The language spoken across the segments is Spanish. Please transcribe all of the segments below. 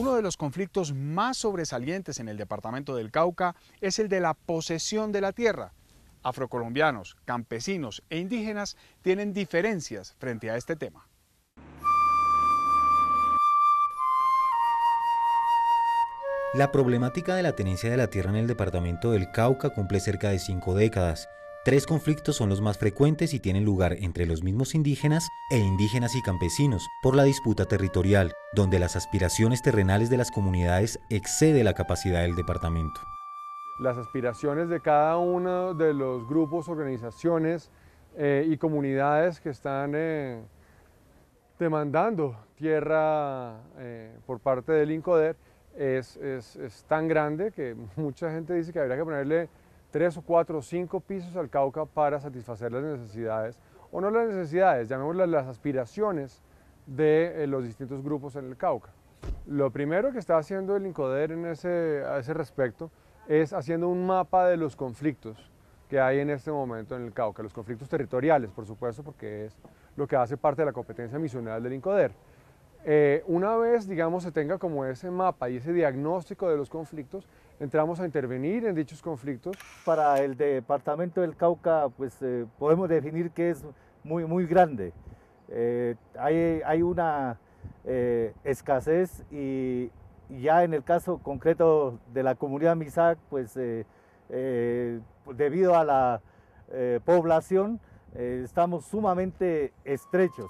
Uno de los conflictos más sobresalientes en el departamento del Cauca es el de la posesión de la tierra. Afrocolombianos, campesinos e indígenas tienen diferencias frente a este tema. La problemática de la tenencia de la tierra en el departamento del Cauca cumple cerca de cinco décadas. Tres conflictos son los más frecuentes y tienen lugar entre los mismos indígenas e indígenas y campesinos por la disputa territorial, donde las aspiraciones terrenales de las comunidades excede la capacidad del departamento. Las aspiraciones de cada uno de los grupos, organizaciones eh, y comunidades que están eh, demandando tierra eh, por parte del INCODER es tan grande que mucha gente dice que habría que ponerle tres o cuatro o cinco pisos al Cauca para satisfacer las necesidades, o no las necesidades, llamémoslas las aspiraciones de eh, los distintos grupos en el Cauca. Lo primero que está haciendo el INCODER en ese, a ese respecto es haciendo un mapa de los conflictos que hay en este momento en el Cauca, los conflictos territoriales, por supuesto, porque es lo que hace parte de la competencia misional del INCODER. Eh, una vez, digamos, se tenga como ese mapa y ese diagnóstico de los conflictos, entramos a intervenir en dichos conflictos. Para el departamento del Cauca, pues eh, podemos definir que es muy, muy grande. Eh, hay, una eh, escasez y ya en el caso concreto de la comunidad MISAC, pues debido a la población, estamos sumamente estrechos.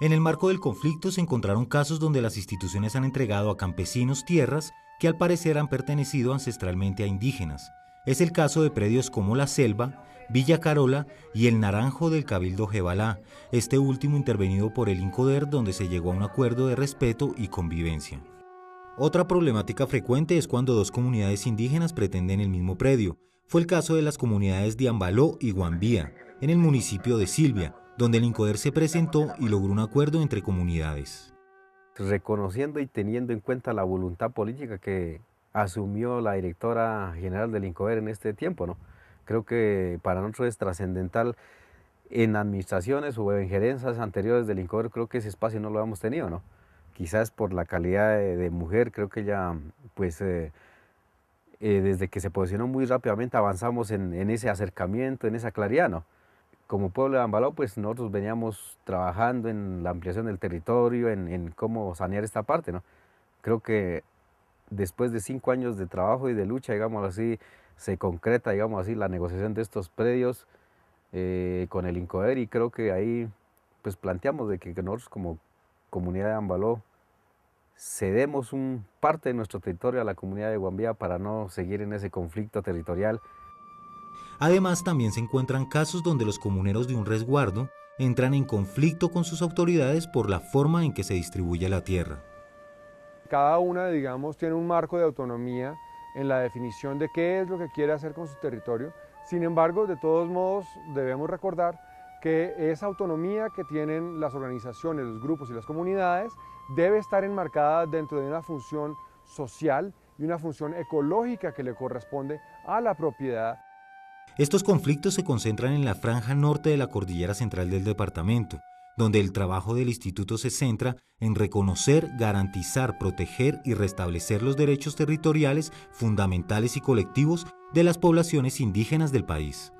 En el marco del conflicto se encontraron casos donde las instituciones han entregado a campesinos tierras que al parecer han pertenecido ancestralmente a indígenas. Es el caso de predios como La Selva, Villa Carola y El Naranjo del Cabildo Jebalá, este último intervenido por el INCODER donde se llegó a un acuerdo de respeto y convivencia. Otra problemática frecuente es cuando dos comunidades indígenas pretenden el mismo predio. Fue el caso de las comunidades de Ambaló y Guambía, en el municipio de Silvia, donde el INCODER se presentó y logró un acuerdo entre comunidades reconociendo y teniendo en cuenta la voluntad política que asumió la directora general del INCOER en este tiempo, ¿no? Creo que para nosotros es trascendental en administraciones o en gerencias anteriores del INCOER, creo que ese espacio no lo hemos tenido, ¿no? Quizás por la calidad de, mujer, creo que ya, pues, eh, eh, desde que se posicionó muy rápidamente avanzamos en, en, ese acercamiento, en esa claridad, ¿no? como pueblo de Ambalao, pues nosotros veníamos trabajando en la ampliación del territorio, en, cómo sanear esta parte, ¿no? Creo que después de cinco años de trabajo y de lucha, digamos así, se concreta, digamos así, la negociación de estos predios eh, con el INCOER y creo que ahí, pues planteamos de que, nosotros como comunidad de Ambaló cedemos un parte de nuestro territorio a la comunidad de Guambía para no seguir en ese conflicto territorial Además, también se encuentran casos donde los comuneros de un resguardo entran en conflicto con sus autoridades por la forma en que se distribuye la tierra. Cada una, digamos, tiene un marco de autonomía en la definición de qué es lo que quiere hacer con su territorio. Sin embargo, de todos modos, debemos recordar que esa autonomía que tienen las organizaciones, los grupos y las comunidades debe estar enmarcada dentro de una función social y una función ecológica que le corresponde a la propiedad. Estos conflictos se concentran en la franja norte de la cordillera central del departamento, donde el trabajo del instituto se centra en reconocer, garantizar, proteger y restablecer los derechos territoriales fundamentales y colectivos de las poblaciones indígenas del país.